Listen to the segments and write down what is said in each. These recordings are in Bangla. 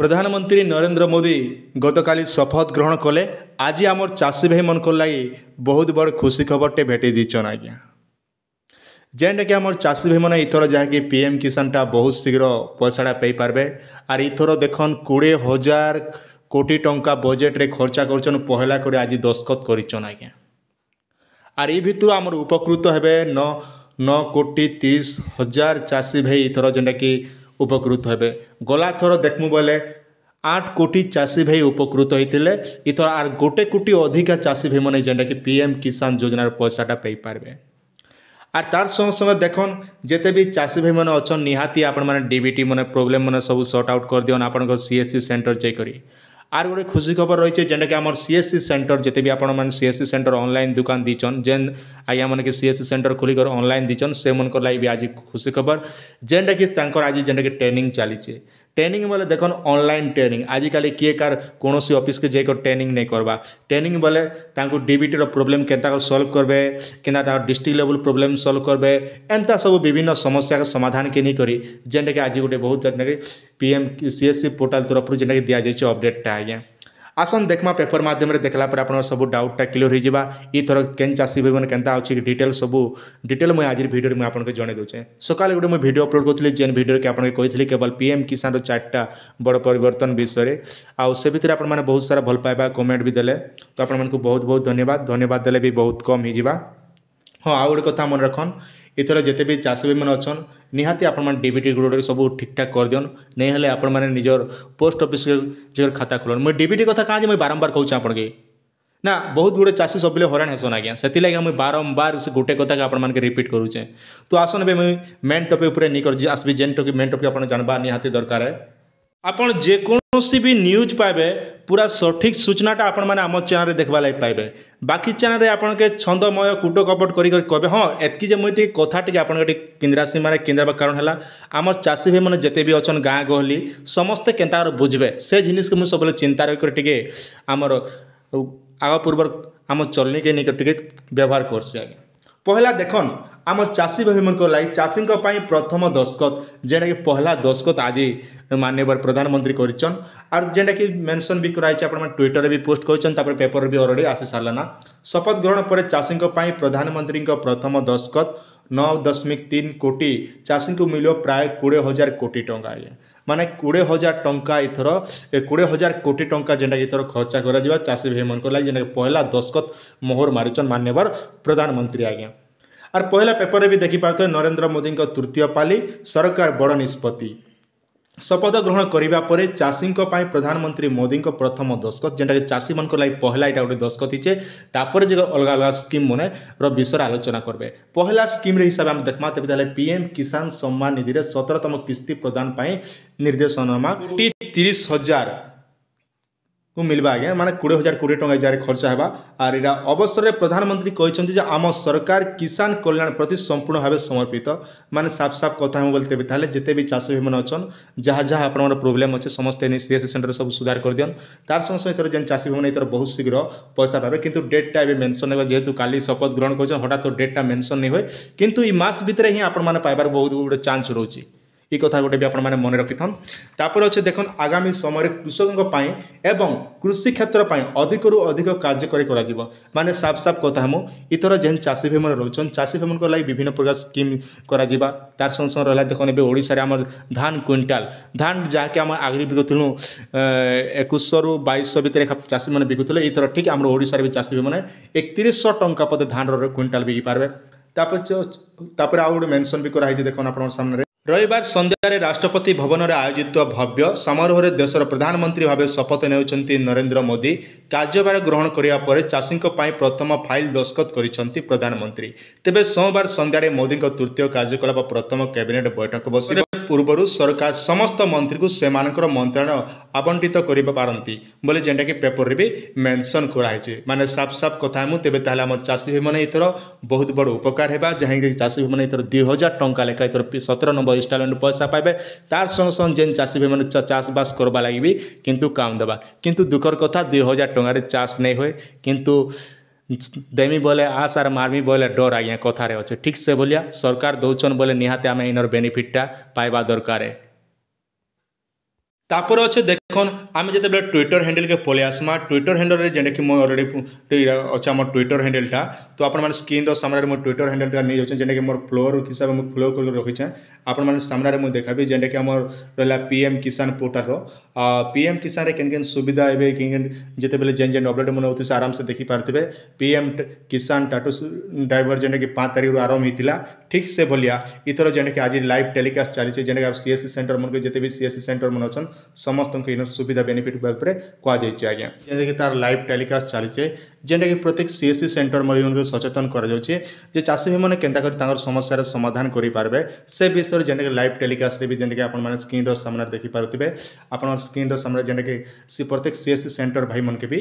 প্রধানমন্ত্রী নরেন্দ্র মোদি গতকাল শপথ গ্রহণ কলে আজ আমার চাষী ভাই ভাইমানকর লাগে বহু বড় খুশি খবরটে ভেটাই দিয়েছন আজ্ঞা যেটাকি আমার চাষী ভাই মানে এথর যাকে পিএম কিষানটা বহু শীঘ্র পয়সাটা পেয়ে পারবে আর এথর দেখুন কোড়ি হাজার কোটি টঙ্কা বজেটরে খরচা করছেন পহেলা করে আজ দস্তখত করছেন আজ্ঞা আর এই ভিতর আমার উপকৃত হবে ন ন কোটি তিরিশ হাজার চাষী ভাই এথর যেটাকি উপকৃত ହେବେ ଗଲାଥର দেখমু বলে আট কোটি চাষী ভাই উপকৃত হয়েছে এথর আর গোটে কোটি অধিকা চাষী ভাই মানে যেটাকি পিএম কিষান যোজনার পয়সাটা পাইপারবে আর তার সঙ্গে সঙ্গে দেখুন যেতে বি চাষী ভাই মানে অছন নিহাতি আপনার মানে ডিবিটি মানে প্রোবলেম মানে সব সর্ট আউট করে দিও আপনার সিএসসি সেন্টর যাই আর গোটে খুশি খবর রয়েছে যেটাকি আমার সিএসসি সেন্টার যেতে বি আপনার মানে সিএসসি সেন্টার অনলাইন দোকান দিছন যেন আজ্ঞা মানে সিএসসি সেন্টার খুলি করে অনলাইন দিছন সেমান লাগবে আজ খুশি খবর যেটাকি তাঁর আজ যেটাকি ট্রেনিং চালছে ଟ୍ରେନିଂ ବୋଲେ ଦେଖନ୍ ଅନଲାଇନ୍ ଟ୍ରେନିଂ ଆଜିକାଲି କିଏ କାହାର କୌଣସି ଅଫିସ୍କେ ଯାଇକରି ଟ୍ରେନିଂ ନାଇଁ କର୍ବା ଟ୍ରେନିଂ ବୋଲେ ତାଙ୍କୁ ଡିବିଟିର ପ୍ରୋବ୍ଲେମ୍ କେନ୍ତା କରି ସଲ୍ଭ କର୍ବେ କେନ୍ତା ତାଙ୍କର ଡିଷ୍ଟ୍ରିକ୍ଟ ଲେଭଲ୍ ପ୍ରୋବ୍ଲେମ୍ ସଲ୍ଭ କର୍ବେ ଏନ୍ତା ସବୁ ବିଭିନ୍ନ ସମସ୍ୟାର ସମାଧାନକେ ନେଇକରି ଯେନ୍ଟାକି ଆଜି ଗୋଟେ ବହୁତ ଯେନ୍ଟାକି P M C S C portal ତରଫରୁ ଯେନ୍ଟାକି ଦିଆଯାଇଛି ଅପଡ଼େଟ୍ଟା ଆଜ୍ଞା आसन देखमा पेपर मध्यम देखला पर आप सब डाउटा क्लीयर होगा इथर केन चाषी भाई मैंने केन्ता अच्छे डिटेल सब डिटेल मुझे आज भिडियो मुझे आपको जन दूचे सकाल गोटे मुझे भिडियो अपलोड करी जेन भिडियो के आपको केवल पीएम किसान चार्टा बड़ परिवर्तन विषय आउ से भितर बहुत सारा भल पाइबा कमेंट भी दे तो आपण बहुत बहुत धन्यवाद धन्यवाद देने भी बहुत कम होगा हाँ आउ गोटे कथा मन रखन ଏଥର ଯେତେ ବି ଚାଷୀ ଭାଇମାନେ ଅଛନ୍ ନିହାତି ଆପଣମାନେ ଡିବିଟି ଗୁଡ଼ିକ ସବୁ ଠିକ୍ଠାକ୍ କରିଦିଅନ୍ ନେଇ ହେଲେ ଆପଣମାନେ ନିଜର ପୋଷ୍ଟ ଅଫିସ୍ରେ ନିଜର ଖାତା ଖୋଲନ୍ ମୁଇଁ ଡିବିଟି କଥା କାଁ ଯେ ମୁଇଁ ବାରମ୍ବାର କହୁଛେ ଆପଣକେ ନା ବହୁତ ଗୁଡ଼ିଏ ଚାଷୀ ସବୁବେଳେ ହଇରାଣ ହେସନ୍ ଆଜ୍ଞା ସେଥିଲାଗି ମୁଇଁ ବାରମ୍ବାର ସେ ଗୋଟେ କଥାକେ ଆପଣମାନଙ୍କୁ ରିପିଟ୍ କରୁଛେ ତ ଆସନ୍ ଏବେ ମୁଇଁ ମେନ୍ ଟପିକ୍ ଉପରେ ନେଇ କରି ଆସିବି ଯେନ୍ ଟପିକ୍ ମେନ୍ ଟପିକ୍ ଆପଣ ଜାଣିବା ନିହାତି ଦରକାର ଆପଣ ଯେକୌଣସି ବି ନ୍ୟୁଜ୍ ପାଇବେ ପୁରା ସଠିକ୍ ସୂଚନାଟା ଆପଣମାନେ ଆମ ଚ୍ୟାନେଲ୍ରେ ଦେଖ୍ବା ଲାଗି ପାଇବେ ବାକି ଚ୍ୟାନେଲ୍ରେ ଆପଣକେ ଛନ୍ଦମୟ କୁଟ କପଟ କରି କରି କହିବେ ହଁ ଏତ୍କି ଯେ ମୁଇଁ ଟିକେ କଥା ଟିକେ ଆପଣଙ୍କ ଟିକେ କିନ୍ଦ୍ରାସି ମାନେ କିନ୍ଦ୍ରାବା କାରଣ ହେଲା ଆମର ଚାଷୀ ଭାଇମାନେ ଯେତେ ବି ଅଛନ୍ ଗାଁ ଗହଲି ସମସ୍ତେ କେନ୍ତା ବୁଝିବେ ସେ ଜିନିଷକୁ ମୁଁ ସବୁବେଳେ ଚିନ୍ତା ରହିକରି ଟିକେ ଆମର ଆଗ ପୂର୍ବର ଆମ ଚଲନିକେ ନେଇକରି ଟିକେ ବ୍ୟବହାର କରୁଛି ଆଜ୍ଞା ପହିଲା ଦେଖନ୍ आम चाषी भाई चाषी प्रथम दस्खत जेटा कि पहला दस्खत आज मानवर प्रधानमंत्री करचन आर जेटा कि मेनसन भी कराई आप ट्विटर भी पोस्ट कर पेपर भी अलरेडी आसी साराना शपथ ग्रहण पर चाषी प्रधानमंत्री प्रथम दस्खत नौ दशमिक तीन कोटी चाषी को मिल प्राय कोड़े हजार कोटी टाँग आज माने कोड़े हजार टंका एथर कोड़े हजार कोटी टंका जेटा कि खर्चा कर चाषी भाई मान लगी जेटा पहला दस्खत मोहर मारिचन मान्यवर प्रधानमंत्री आज्ञा আর ପହିଲା ପେପରରେ ବି ଦେଖିପାରୁଥିବେ ନରେନ୍ଦ୍ର ମୋଦିଙ୍କ ତୃତୀୟ ପାଲି ସରକାର ବଡ଼ ନିଷ୍ପତ୍ତି ଶପଥ ଗ୍ରହଣ କରିବା ପରେ ଚାଷୀଙ୍କ ପାଇଁ ପ୍ରଧାନମନ୍ତ୍ରୀ ମୋଦିଙ୍କ ପ୍ରଥମ ଦସ୍ତଖତ ଯେନ୍ଟାକି ଚାଷୀମାନଙ୍କ ଲାଗି ପହିଲା ଏଇଟା ଗୋଟେ ଦସ୍ତଖତ ହେଇଛେ ତାପରେ ଯେ ଅଲଗା ଅଲଗା ସ୍କିମ୍ ମାନେ ର ବିଷୟରେ ଆଲୋଚନା କରିବେ ପହିଲା ସ୍କିମ୍ରେ ହିସାବରେ ଆମେ ଦେଖମା ତେବେ ତାହେଲେ ପିଏମ୍ କିଷାନ ସମ୍ମାନ ନିଧିରେ ସତରତମ କିସ୍ତି ପ୍ରଦାନ ପାଇଁ ନିର୍ଦ୍ଦେଶନାମା ତିରିଶ ହଜାର ମିଳିବା ଆଜ୍ଞା ମାନେ କୋଡ଼ିଏ ହଜାର କୋଡ଼ିଏ ଟଙ୍କା ଏଠାରେ ଖର୍ଚ୍ଚ ହେବା ଆର୍ ଏଇଟା ଅବସରରେ ପ୍ରଧାନମନ୍ତ୍ରୀ କହିଛନ୍ତି ଯେ ଆମ ସରକାର କିଷାନ କଲ୍ୟାଣ ପ୍ରତି ସମ୍ପୂର୍ଣ୍ଣ ଭାବେ ସମର୍ପିତ ମାନେ ସାଫ ସାଫ କଥା ମୁଁ ବୋଲିଦେବି ତାହେଲେ ଯେତେ ବି ଚାଷ ଭାଇମାନେ ଅଛନ୍ ଯାହା ଯାହା ଆପଣଙ୍କର ପ୍ରୋବ୍ଲେମ୍ ଅଛି ସମସ୍ତେ ନେଇ ସି ସେଣ୍ଟର ସବୁ ସୁଧାର କରିଦିଅନ୍ ତାର ସଙ୍ଗେ ସଙ୍ଗେ ଏଥର ଯେନ୍ ଚାଷୀ ଭାଇମାନେ ଏଥର ବହୁତ ଶୀଘ୍ର ପଇସା ପାଇବେ କିନ୍ତୁ ଡେଟ୍ଟା ଏବେ ମେନସନ୍ ହେବ ଯେହେତୁ କାଲି ଶପଥ ଗ୍ରହଣ କରୁଛନ୍ତି ହଠାତ୍ ଡେଟ୍ଟା ମେନସନ୍ ନେଇ ହୁଏ କିନ୍ତୁ এই মাস ভিতরে হি আপনার পাইবার বহুত গুড়ে চান্স রয়েছে এই কথা গোটে বি আপনার মনে রাখিথান তাপরে অছে দেখুন আগামী সময়ের কৃষকঙ্ এবং কৃষি ক্ষেত্র অধিকরু অধিক কার্যকরী করা মানে সাফ সাফ কথা হম ইথর যে চাষী ভাইমানে রয়েছেন চাষী ভাইমানক লাগি বিভিন্ন প্রকার স্কিম করা তার সঙ্গে সঙ্গে রহলা দেখুন এবে ওড়শার আমার ধান কুইন্টাল ধান যাকে আমার আগে বিকুলু একুশরু বাইশ ভিতরে চাষী মানে বিকুলে এইথর ঠিক আমার ওড়শার বি চাষী ভাইমানে একত্রিশশ টঙ্কা পদে ধানর কুইন্টাল বিকি পারবে তাপরে তাপরে আউ গোটে মেনশন বি করা হয়েছে দেখুন আপনার সামনে ରବିବାର ସନ୍ଧ୍ୟାରେ ରାଷ୍ଟ୍ରପତି ଭବନରେ ଆୟୋଜିତ ଭବ୍ୟ ସମାରୋହରେ ଦେଶର ପ୍ରଧାନମନ୍ତ୍ରୀ ଭାବେ ଶପଥ ନେଉଛନ୍ତି ନରେନ୍ଦ୍ର ମୋଦି କାର୍ଯ୍ୟଭାର ଗ୍ରହଣ କରିବା ପରେ ଚାଷୀଙ୍କ ପାଇଁ ପ୍ରଥମ ଫାଇଲ ଦସ୍ତଖତ କରିଛନ୍ତି ପ୍ରଧାନମନ୍ତ୍ରୀ ତେବେ ସୋମବାର ସନ୍ଧ୍ୟାରେ ମୋଦିଙ୍କ ତୃତୀୟ କାର୍ଯ୍ୟକଳାପ ପ୍ରଥମ କ୍ୟାବିନେଟ୍ ବୈଠକ ବସିବ ପୂର୍ବରୁ ସରକାର ସମସ୍ତ ମନ୍ତ୍ରୀଙ୍କୁ ସେମାନଙ୍କର ମନ୍ତ୍ରଣାଳୟ ଆବଣ୍ଟିତ କରିପାରନ୍ତି ବୋଲି ଯେନ୍ଟାକି ପେପରରେ ବି ମେନସନ୍ କରାହେଇଛି ମାନେ ସାଫ୍ ସାଫ୍ କଥା ମୁଁ ତେବେ ତାହେଲେ ଆମର ଚାଷୀ ଭାଇମାନେ ଏଥର ବହୁତ ବଡ଼ ଉପକାର ହେବା ଯାହାକି ଚାଷୀ ଭାଇମାନେ ଏଥର ଦୁଇ ହଜାର ଟଙ୍କା ଲେଖା ଏଥର ସତର ନମ୍ବର ଇନଷ୍ଟଲମେଣ୍ଟ ପଇସା ପାଇବେ ତାର ସଙ୍ଗେ ସଙ୍ଗେ ଯେନ୍ ଚାଷୀ ଭାଇମାନେ ଚାଷବାସ କରିବା ଲାଗି ବି କିନ୍ତୁ କାମ ଦେବା କିନ୍ତୁ ଦୁଃଖର କଥା ଦୁଇ ହଜାର ଟଙ୍କାରେ ଚାଷ ନେଇ ହୁଏ କିନ୍ତୁ ଦେମି ବୋଲେ ଆ ସାର୍ ମାରମି ବୋଇଲେ ଡର ଆଜ୍ଞା କଥାରେ ଅଛେ ଠିକ୍ସେ ବୋଲିଆ ସରକାର ଦଉଛନ୍ ବୋଲେ ନିହାତି ଆମେ ଇନର ବେନିଫିଟଟା ପାଇବା ଦରକାର ତାପରେ ଅଛେ ଦେଖନ୍ ଆମେ ଯେତେବେଳେ ଟ୍ୱିଟର୍ ହ୍ୟାଣ୍ଡେଲ୍କେ ପଳେଇ ଆସ୍ମା ଟ୍ୱିଟର୍ ହ୍ୟାଣ୍ଡେଲ୍ରେ ଯେନ୍ଟାକି ମୁଁ ଅଲ୍ରେଡ଼ି ଅଛେ ଆମର ଟ୍ୱିଟର୍ ହ୍ୟାଣ୍ଡେଲ୍ଟା ତ ଆପଣମାନେ ସ୍କ୍ରିନ୍ର ସାମ୍ନାରେ ମୁଁ ଟ୍ୱିଟର୍ ହ୍ୟାଣ୍ଡେଲ୍ଟା ନେଇଯାଉଛେ ଯେନ୍ଟାକି ମୋର ଫ୍ଲୋର୍ ହିସାବରେ ମୁଁ ଫ୍ଲୋର୍ କରି ରଖିଛେଁ ଆପଣମାନେ ସାମ୍ନାରେ ମୁଁ ଦେଖାବି ଯେନ୍ଟାକି ଆମର ରହିଲା ପି ଏମ୍ କିଷାନ ପୋର୍ଟାଲ୍ର ପି ଏମ୍ କିଷାନରେ କେନ୍ କେନ୍ ସୁବିଧା ଏବେ କେନ୍ କେନ୍ ଯେତେବେଳେ ଯେନ୍ ଯେନ୍ ଅପଡ଼େଟ୍ ମୁଁ ନେଉଥିସି ଆରାମସେ ଦେଖିପାରୁଥିବେ ପି ଏମ୍ କିଷାନ ଟାଟୁ ଡ୍ରାଇଭର୍ ଯେନ୍ଟାକି ପାଞ୍ଚ ତାରିଖରୁ ଆରମ୍ଭ ହେଇଥିଲା ଠିକ୍ ସେ ଭଳିଆ ଏଥର ଯେନ୍ଟାକି ଆଜି ଲାଇଭ୍ ଟେଲିକାଷ୍ଟ ଚାଲିଛେ ଯେନ୍ଟାକି ସି ଏସ୍ ସି ସେଣ୍ଟର୍ ମାନକେ ଯେତେ ବି ସି ଏସ୍ ସି ସେଣ୍ଟର୍ ମାନେ ଅଛନ୍ ସମସ୍ତଙ୍କୁ ଇନର ସୁବିଧା ବେନିଫିଟ୍ ଉପରେ କୁହାଯାଇଛି ଆଜ୍ଞା ଯେନ୍ଟାକି ତାର ଲାଇଭ୍ ଟେଲିକାଷ୍ଟ ଚାଲିଛେ ଯେନ୍ଟାକି ପ୍ରତ୍ୟେକ ସି ଏସ୍ ସି ସେଣ୍ଟର ମରିମାନଙ୍କୁ ସଚେତନ କରାଯାଉଛି ଯେ ଚାଷୀ ଭାଇମାନେ କେନ୍ତା କରି ତାଙ୍କର ସମସ୍ୟାର ସମାଧାନ କରିପାରିବେ ସେ ବିଷୟରେ ଯେନ୍ଟାକି ଲାଇଭ୍ ଟେଲିକାଷ୍ଟରେ ବି ଯେନ୍ଟାକି ଆପଣମାନେ ସ୍କ୍ରିନ୍ର ସାମ୍ନାରେ ଦେଖିପାରୁଥିବେ ଆପଣଙ୍କ ସ୍କ୍ରିନ୍ର ସାମ୍ନାରେ ଯେନ୍ଟାକି ସେ ପ୍ରତ୍ୟେକ ସି ଏସ୍ ସି ସେଣ୍ଟର ଭାଇମାନଙ୍କୁ ବି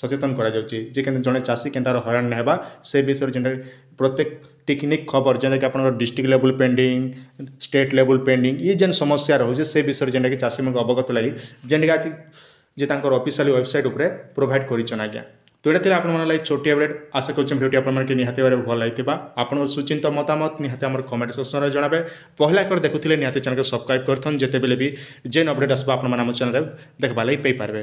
ସଚେତନ କରାଯାଉଛି ଯେ ଜଣେ ଚାଷୀ କେନ୍ତାର ହଇରାଣ ହେବା ସେ ବିଷୟରେ ଯେନ୍ଟାକି প্রত্যেক টেকনিক খবর যেটাকি আপনার district level pending state level pending ଇ ଯେନ୍ ସମସ୍ୟା ରହୁଛି ସେ ବିଷୟରେ ଯେନ୍ଟାକି ଚାଷୀମାନଙ୍କୁ ଅବଗତ ଲାଗି ଯେନ୍ଟାକି ଯେ ତାଙ୍କର ଅଫିସିଆଲି ୱେବସାଇଟ୍ ଉପରେ ପ୍ରୋଭାଇଡ଼ କରିଛନ୍ ଆଜ୍ଞା ତ ଏଇଟା ଥିଲା ଆପଣମାନଙ୍କ ଲାଗି ଛୋଟି ଅପଡ଼େଟ୍ ଆଶା କରୁଛି ଭିଡ଼ିଓଟି ଆପଣମାନଙ୍କୁ ନିହାତି ଭାବରେ ଭଲ ଲାଗିଥିବା ଆପଣଙ୍କର ସୁଚିନ୍ତ ମତାମତ ନିହାତି ଆମର କମେଣ୍ଟ ସେକ୍ସନରେ ଜଣାବେ ପହିଲା କରି ଦେଖୁଥିଲେ ନିହାତି ଚ୍ୟାନେଲ୍କୁ ସବସ୍କ୍ରାଇବ୍ କରିଥାନ୍ ଯେତେବେଳେ ବି ଯେନ୍ ଅପଡ଼େଟ୍ ଆସିବ ଆପଣମାନେ ଆମ ଚ୍ୟାନେଲ୍ରେ ଦେଖ୍ବା ଲାଗି ପାଇପାରିବେ